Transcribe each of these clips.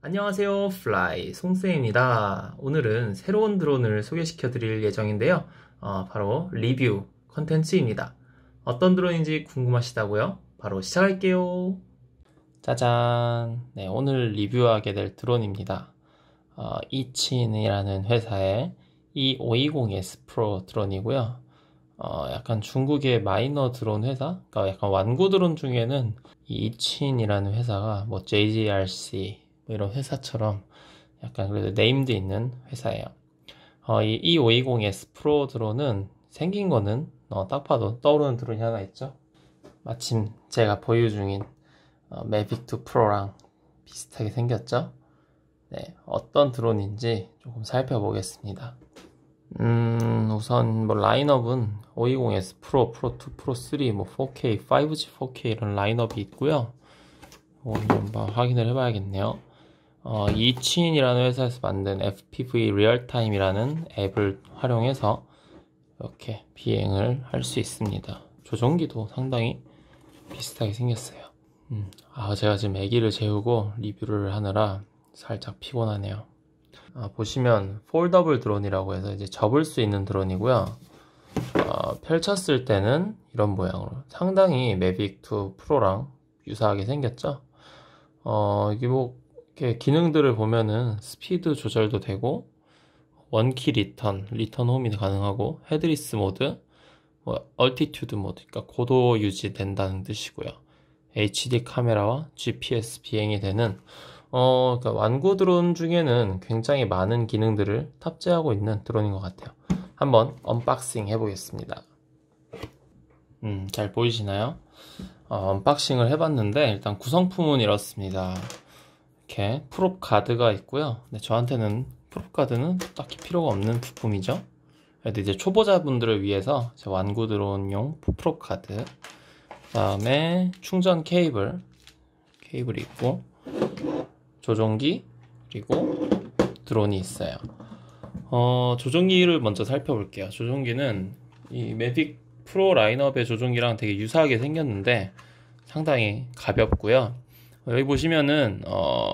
안녕하세요 플라이 송쌤입니다 오늘은 새로운 드론을 소개시켜 드릴 예정인데요 어, 바로 리뷰 컨텐츠입니다 어떤 드론인지 궁금하시다고요? 바로 시작할게요 짜잔 네, 오늘 리뷰하게 될 드론입니다 어, 이친이라는 회사의 E520S Pro 드론이고요 어, 약간 중국의 마이너 드론 회사? 그러니까 약간 완고 드론 중에는 이친이라는 회사가 뭐 JGRC, 뭐 이런 회사처럼 약간 그래도 네임드 있는 회사예요. 어, 이 E520S 프로 드론은 생긴 거는 어, 딱 봐도 떠오르는 드론이 하나 있죠. 마침 제가 보유 중인 어, 매빅 2 프로랑 비슷하게 생겼죠. 네, 어떤 드론인지 조금 살펴보겠습니다. 음, 우선 뭐 라인업은 520S 프로, 프로 2, 프로 3, 뭐 4K, 5G, 4K 이런 라인업이 있고요. 한번 뭐 뭐 확인을 해봐야겠네요. 어, 이치인이라는 회사에서 만든 FPV 리얼타임이라는 앱을 활용해서 이렇게 비행을 할 수 있습니다. 조종기도 상당히 비슷하게 생겼어요. 음, 아, 제가 지금 애기를 재우고 리뷰를 하느라 살짝 피곤하네요. 아, 보시면 폴더블 드론이라고 해서 이제 접을 수 있는 드론이고요. 어, 펼쳤을 때는 이런 모양으로 상당히 매빅2 프로랑 유사하게 생겼죠. 어, 이게 뭐 이렇게 기능들을 보면은 스피드 조절도 되고 원키 리턴, 리턴 홈이 가능하고 헤드리스 모드, 뭐 얼티튜드 모드, 그러니까 고도 유지된다는 뜻이고요. HD 카메라와 GPS 비행이 되는 어, 그러니까 완구 드론 중에는 굉장히 많은 기능들을 탑재하고 있는 드론인 것 같아요. 한번 언박싱 해보겠습니다. 음, 잘 보이시나요? 어, 언박싱을 해봤는데 일단 구성품은 이렇습니다. 이렇게 프롭 가드가 있고요. 네, 저한테는 프롭 가드는 딱히 필요가 없는 부품이죠. 그래도 이제 초보자분들을 위해서 완구 드론용 프롭 가드, 그다음에 충전 케이블, 케이블이 있고 조종기 그리고 드론이 있어요. 어, 조종기를 먼저 살펴볼게요. 조종기는 이 매픽 프로 라인업의 조종기랑 되게 유사하게 생겼는데 상당히 가볍고요. 여기 보시면은 어,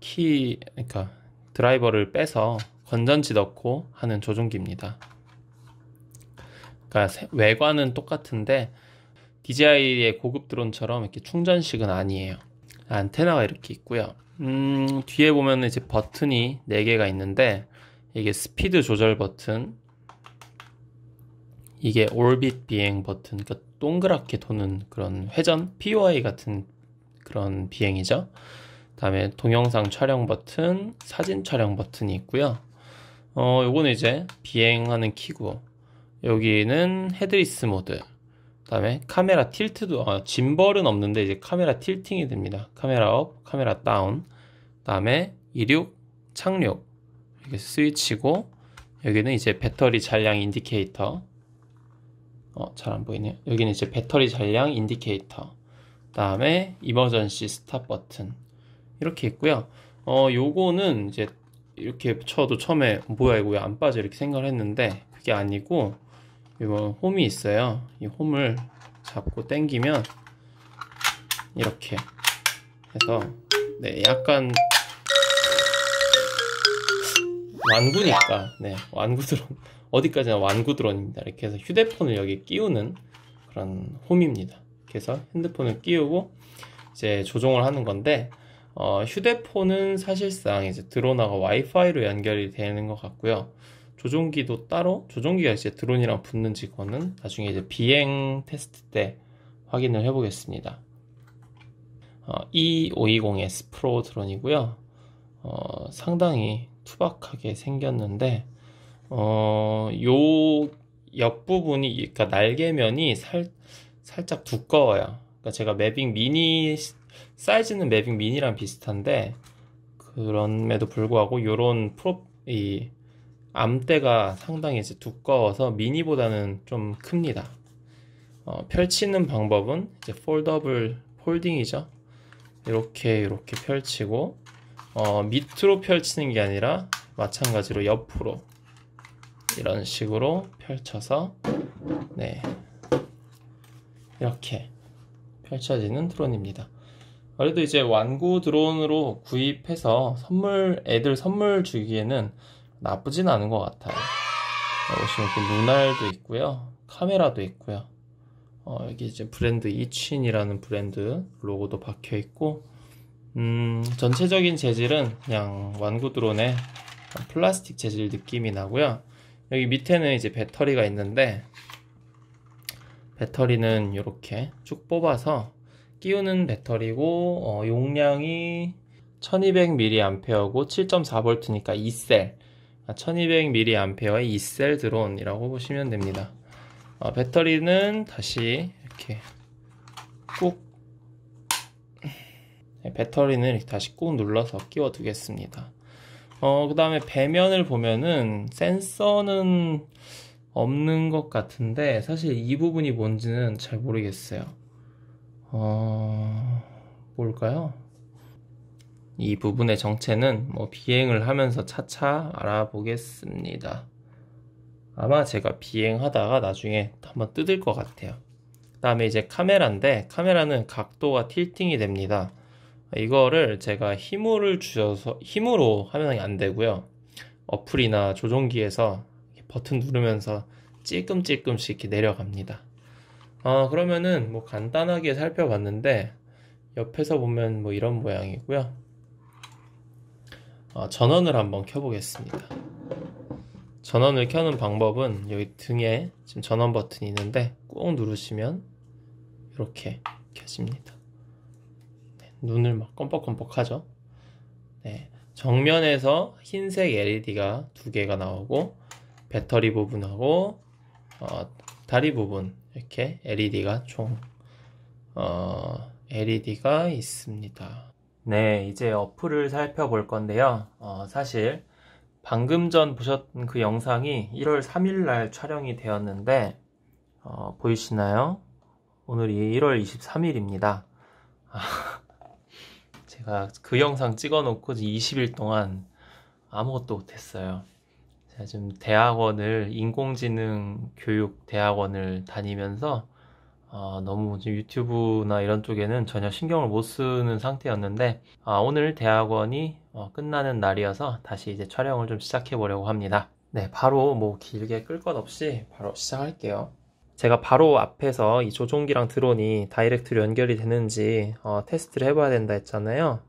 키 그러니까 드라이버를 빼서 건전지 넣고 하는 조종기입니다. 그러니까 외관은 똑같은데 DJI의 고급 드론처럼 이렇게 충전식은 아니에요. 안테나가 이렇게 있고요. 음, 뒤에 보면 이제 버튼이 4개가 있는데 이게 스피드 조절 버튼, 이게 올빗 비행 버튼, 그러니까 동그랗게 도는 그런 회전, POI 같은 그런 비행이죠. 다음에 동영상 촬영 버튼, 사진 촬영 버튼이 있고요. 어, 요거는 이제 비행하는 키고 여기는 헤드리스 모드 그다음에 카메라 틸트도 아, 짐벌은 없는데 이제 카메라 틸팅이 됩니다. 카메라 업, 카메라 다운. 그다음에 이륙, 착륙. 이렇게 스위치고 여기는 이제 배터리 잔량 인디케이터. 어, 잘 안 보이네요. 여기는 이제 배터리 잔량 인디케이터. 다음에 이머전시 스탑 버튼 이렇게 있고요. 어 요거는 이제 이렇게 쳐도 처음에 뭐야 이거 왜 안 빠져 이렇게 생각을 했는데 그게 아니고 이거 홈이 있어요. 이 홈을 잡고 당기면 이렇게 해서 네 약간 완구니까 네 완구 드론 어디까지나 완구 드론입니다. 이렇게 해서 휴대폰을 여기 끼우는 그런 홈입니다. 이렇게 해서 핸드폰을 끼우고 이제 조종을 하는 건데 어, 휴대폰은 사실상 이제 드론하고 와이파이로 연결이 되는 것 같고요. 조종기도 따로 조종기가 이제 드론이랑 붙는지 거는 나중에 이제 비행 테스트 때 확인을 해보겠습니다. 어, E520S 프로 드론이고요. 어, 상당히 투박하게 생겼는데 어, 요 옆부분이 그러니까 날개면이 살 살짝 두꺼워요. 그러니까 제가 매빅 미니 사이즈는 매빅 미니랑 비슷한데 그럼에도 불구하고 이런 프로 이 암대가 상당히 이제 두꺼워서 미니보다는 좀 큽니다. 어, 펼치는 방법은 이제 폴더블 폴딩이죠. 이렇게 이렇게 펼치고 어, 밑으로 펼치는 게 아니라 마찬가지로 옆으로 이런 식으로 펼쳐서 네 이렇게 펼쳐지는 드론입니다. 그래도 이제 완구 드론으로 구입해서 선물 애들 선물 주기에는 나쁘진 않은 것 같아요. 보시면 어, 뭐 이렇게 눈알도 있고요, 카메라도 있고요. 어, 여기 이제 브랜드 이친이라는 브랜드 로고도 박혀 있고, 음, 전체적인 재질은 그냥 완구 드론의 플라스틱 재질 느낌이 나고요. 여기 밑에는 이제 배터리가 있는데 배터리는 이렇게 쭉 뽑아서 끼우는 배터리고 어, 용량이 1200mAh고 7.4V니까 2셀 1200mAh의 2셀 드론이라고 보시면 됩니다 어, 배터리는 다시 이렇게 꾹 네, 배터리는 이렇게 다시 꾹 눌러서 끼워 두겠습니다 어, 그 다음에 배면을 보면은 센서는 없는 것 같은데 사실 이 부분이 뭔지는 잘 모르겠어요. 어... 뭘까요? 이 부분의 정체는 뭐 비행을 하면서 차차 알아보겠습니다. 아마 제가 비행하다가 나중에 한번 뜯을 것 같아요. 그 다음에 이제 카메라인데 카메라는 각도가 틸팅이 됩니다. 이거를 제가 힘으로 주여서 힘으로 하면 안 되고요. 어플이나 조종기에서 버튼 누르면서 찔끔찔끔씩 내려갑니다. 아, 그러면은 뭐 간단하게 살펴봤는데 옆에서 보면 뭐 이런 모양이고요. 아, 전원을 한번 켜보겠습니다. 전원을 켜는 방법은 여기 등에 지금 전원 버튼이 있는데 꾹 누르시면 이렇게 켜집니다. 네, 눈을 막 껌뻑껌뻑하죠. 네, 정면에서 흰색 LED가 두 개가 나오고 배터리 부분하고 어, 다리 부분 이렇게 LED가 총 어, LED가 있습니다. 네, 이제 어플을 살펴볼 건데요. 어, 사실 방금 전 보셨던 그 영상이 1월 3일 날 촬영이 되었는데 어, 보이시나요? 오늘이 1월 23일입니다. 아, 제가 그 영상 찍어놓고 20일 동안 아무것도 못했어요. 제가 지금 대학원을 인공지능 교육 대학원을 다니면서 아, 너무 지금 유튜브나 이런 쪽에는 전혀 신경을 못 쓰는 상태였는데 아, 오늘 대학원이 어, 끝나는 날이어서 다시 이제 촬영을 좀 시작해 보려고 합니다. 네, 바로 뭐 길게 끌 것 없이 바로 시작할게요. 제가 바로 앞에서 이 조종기랑 드론이 다이렉트로 연결이 되는지 어, 테스트를 해봐야 된다 했잖아요.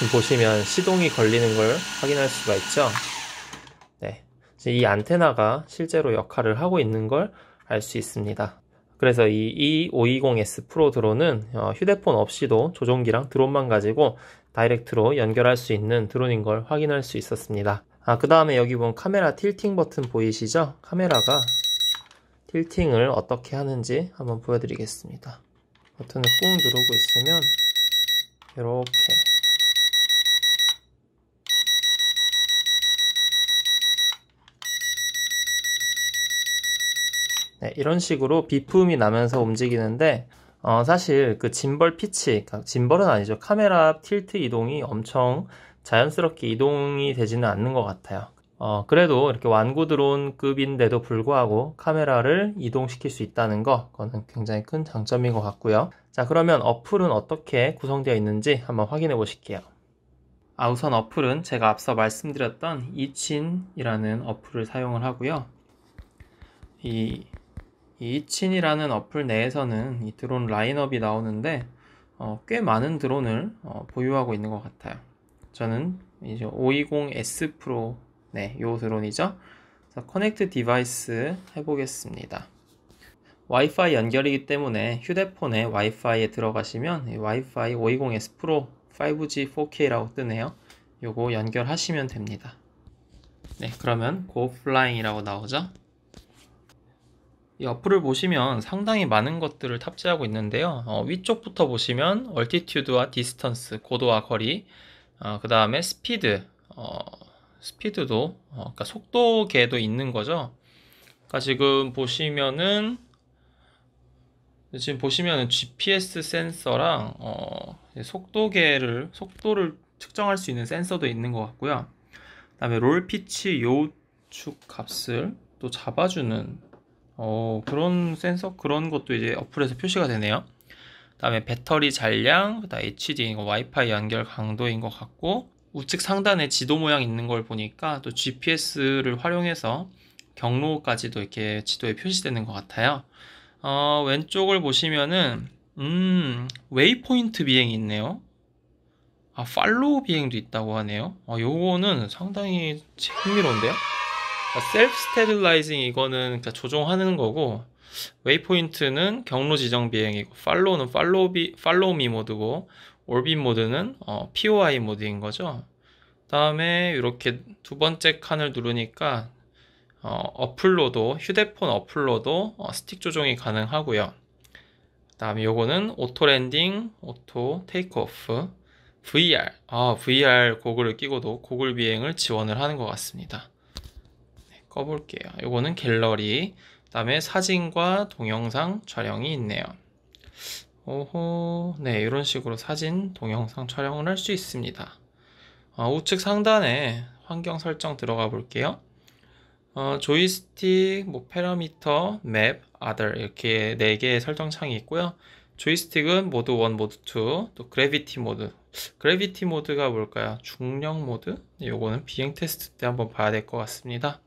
지금 보시면 시동이 걸리는 걸 확인할 수가 있죠. 네. 이 안테나가 실제로 역할을 하고 있는 걸 알 수 있습니다. 그래서 이 E520S 프로 드론은 어, 휴대폰 없이도 조종기랑 드론만 가지고 다이렉트로 연결할 수 있는 드론인 걸 확인할 수 있었습니다. 아, 그 다음에 여기 보면 카메라 틸팅 버튼 보이시죠? 카메라가 틸팅을 어떻게 하는지 한번 보여드리겠습니다. 버튼을 꾹 누르고 있으면 이렇게 네, 이런 식으로 비품이 나면서 움직이는데 어, 사실 그 짐벌 피치, 그러니까 짐벌은 아니죠. 카메라 틸트 이동이 엄청 자연스럽게 이동이 되지는 않는 것 같아요. 어, 그래도 이렇게 완구 드론 급인데도 불구하고 카메라를 이동시킬 수 있다는 거, 그거는 굉장히 큰 장점인 것 같고요. 자, 그러면 어플은 어떻게 구성되어 있는지 한번 확인해 보실게요. 아, 우선 어플은 제가 앞서 말씀드렸던 이친이라는 어플을 사용을 하고요. 이이 친이라는 어플 내에서는 이 드론 라인업이 나오는데 어, 꽤 많은 드론을 어, 보유하고 있는 것 같아요. 저는 이제 520S 프로 네, 요 드론이죠. 자, 커넥트 디바이스 해보겠습니다. 와이파이 연결이기 때문에 휴대폰에 와이파이에 들어가시면 와이파이 520S 프로 5G 4K라고 뜨네요. 요거 연결하시면 됩니다. 네, 그러면 고플라잉이라고 나오죠. 이 어플을 보시면 상당히 많은 것들을 탑재하고 있는데요. 어, 위쪽부터 보시면 얼티튜드와 디스턴스, 고도와 거리, 어, 그 다음에 스피드, 어, 스피드도, 어, 그러니까 속도계도 있는 거죠. 그러니까 지금 보시면은 지금 보시면은 GPS 센서랑 어, 속도계를 속도를 측정할 수 있는 센서도 있는 것 같고요. 그다음에 롤 피치 요축 값을 또 잡아주는 어, 그런 센서 그런 것도 이제 어플에서 표시가 되네요. 그 다음에 배터리 잔량, 그다음 HD 이거 와이파이 연결 강도인 것 같고 우측 상단에 지도 모양 있는 걸 보니까 또 GPS를 활용해서 경로까지도 이렇게 지도에 표시되는 것 같아요. 어, 왼쪽을 보시면은 음, 웨이포인트 비행이 있네요. 아, 팔로우 비행도 있다고 하네요. 아, 요거는 상당히 흥미로운데요. 셀프 그러니까 스테빌라이징 이거는 그러니까 조종하는 거고 웨이포인트는 경로 지정 비행이고 팔로우는 팔로우비 팔로우미 모드고 올빗 모드는 어, POI 모드인 거죠. 다음에 이렇게 두 번째 칸을 누르니까 어, 플로도 휴대폰 어플로도 어, 스틱 조종이 가능하고요. 다음에 요거는 오토 랜딩, 오토 테이크 오프, VR, 아, VR 고글을 끼고도 고글 비행을 지원을 하는 것 같습니다. 꺼볼게요. 요거는 갤러리, 그 다음에 사진과 동영상 촬영이 있네요. 오호, 네, 이런 식으로 사진, 동영상 촬영을 할 수 있습니다. 어, 우측 상단에 환경 설정 들어가 볼게요. 어, 조이스틱, 뭐페라미터 맵, other 이렇게 네 개의 설정 창이 있고요. 조이스틱은 모드 1, 모드 2, 또 그래비티 모드. 그래비티 모드가 뭘까요? 중력 모드? 네, 요거는 비행 테스트 때 한번 봐야 될 것 같습니다.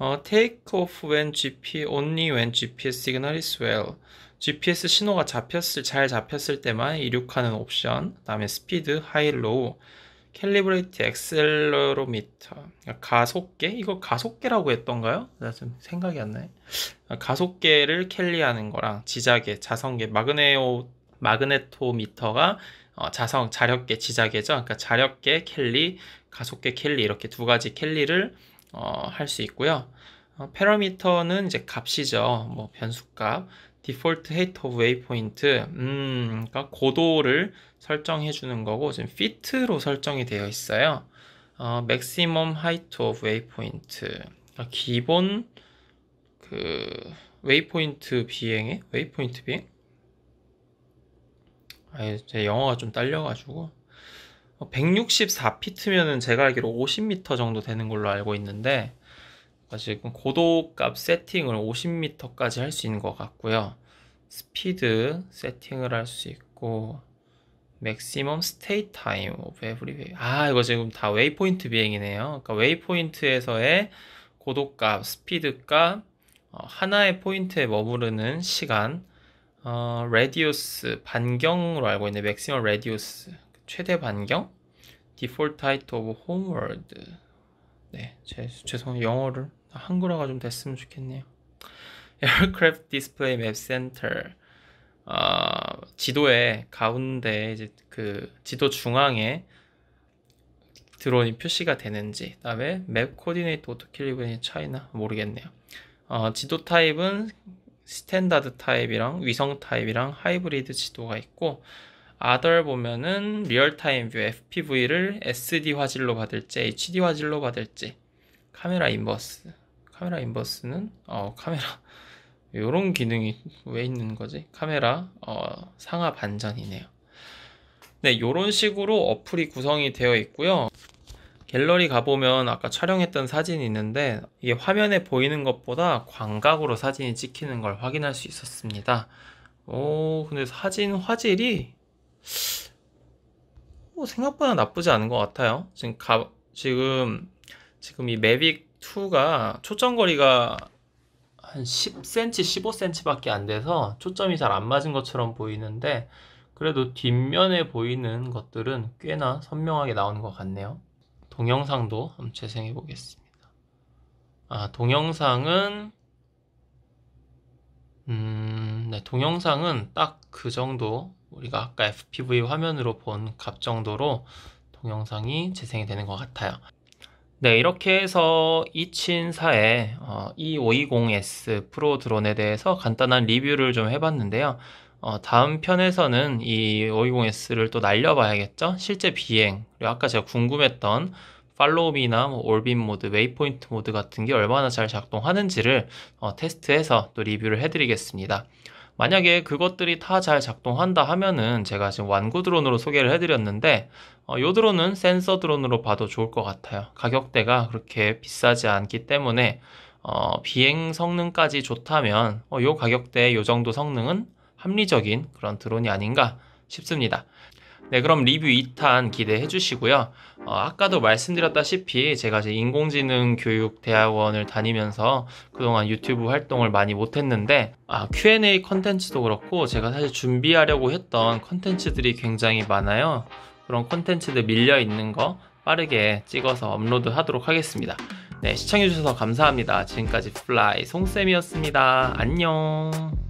어, take off when GP, only when GPS signal is well. GPS 신호가 잡혔을, 잘 잡혔을 때만 이륙하는 옵션. 그 다음에 스피드, 하이, 로우. 캘리브레이트 엑셀러로미터. 가속계? 이거 가속계라고 했던가요? 나 좀 생각이 안 나요. 가속계를 캘리하는 거랑 지자계, 자성계, 마그네오, 마그네토미터가 어, 자성, 자력계, 지자계죠. 그러니까 자력계, 캘리, 가속계, 캘리 이렇게 두 가지 캘리를 어, 할 수 있고요. 어, 파라미터는 이제 값이죠. 뭐 변수값, 디폴트 헤이터 웨이포인트, 음, 그러니까 고도를 설정해 주는 거고 지금 fit로 설정이 되어 있어요. 어, maximum height of waypoint. 그러니까 기본 그 웨이포인트 비행에 웨이포인트 비행? 아제 영어가 좀 딸려가지고 164피트면은 어, 제가 알기로 50m 정도 되는 걸로 알고 있는데 그러니까 지금 고도값 세팅을 50m까지 할 수 있는 것 같고요. 스피드 세팅을 할 수 있고 맥시멈 스테이 타임 t 브 y time 아, 이거 지금 다 웨이포인트 비행이네요. 그러니까 웨이포인트에서의 고도값, 스피드값, 어, 하나의 포인트에 머무르는 시간, 어, r a d i 반경으로 알고 있는 m 맥시멈 레디오스 최대 반경 디폴트 하이트 오브 홈월드 네, 죄송해요. 영어를 한글화가 좀 됐으면 좋겠네요. 에어크래프트 디스플레이 맵 센터 어, 지도의 가운데 이제 그 지도 중앙에 드론이 표시가 되는지 그다음에 맵 코디네이터 오토킬리브니 차이나 모르겠네요. 어, 지도 타입은 스탠다드 타입이랑 위성 타입이랑 하이브리드 지도가 있고 other 보면은 리얼타임 뷰 FPV를 SD 화질로 받을지 HD 화질로 받을지 카메라 인버스 카메라 인버스는 어 카메라 요런 기능이 왜 있는 거지? 카메라 어, 상하 반전이네요. 네, 요런 식으로 어플이 구성이 되어 있고요. 갤러리 가보면 아까 촬영했던 사진이 있는데 이게 화면에 보이는 것보다 광각으로 사진이 찍히는 걸 확인할 수 있었습니다. 오, 근데 사진 화질이 뭐 생각보다 나쁘지 않은 것 같아요. 지금 가, 지금 지금 이 매빅 2가 초점 거리가 한 10cm, 15cm밖에 안 돼서 초점이 잘 안 맞은 것처럼 보이는데 그래도 뒷면에 보이는 것들은 꽤나 선명하게 나오는 것 같네요. 동영상도 한번 재생해 보겠습니다. 아, 동영상은 음, 네, 동영상은 딱 그 정도 우리가 아까 FPV 화면으로 본 값 정도로 동영상이 재생이 되는 것 같아요. 네, 이렇게 해서 이친사의 어, E520S 프로 드론에 대해서 간단한 리뷰를 좀 해봤는데요. 어, 다음 편에서는 이 520S를 또 날려봐야겠죠? 실제 비행, 그리고 아까 제가 궁금했던 팔로우미나 뭐 올빈 모드, 웨이포인트 모드 같은 게 얼마나 잘 작동하는지를 어, 테스트해서 또 리뷰를 해드리겠습니다. 만약에 그것들이 다 잘 작동한다 하면은 제가 지금 완구 드론으로 소개를 해드렸는데 이 어, 드론은 센서 드론으로 봐도 좋을 것 같아요. 가격대가 그렇게 비싸지 않기 때문에 어, 비행 성능까지 좋다면 이 어, 가격대요 정도 성능은 합리적인 그런 드론이 아닌가 싶습니다. 네, 그럼 리뷰 2탄 기대해 주시고요. 어, 아까도 말씀드렸다시피 제가 제 인공지능 교육 대학원을 다니면서 그동안 유튜브 활동을 많이 못했는데 아, Q&A 컨텐츠도 그렇고 제가 사실 준비하려고 했던 컨텐츠들이 굉장히 많아요. 그런 컨텐츠들 밀려 있는 거 빠르게 찍어서 업로드 하도록 하겠습니다. 네, 시청해주셔서 감사합니다. 지금까지 플라이 송쌤이었습니다. 안녕.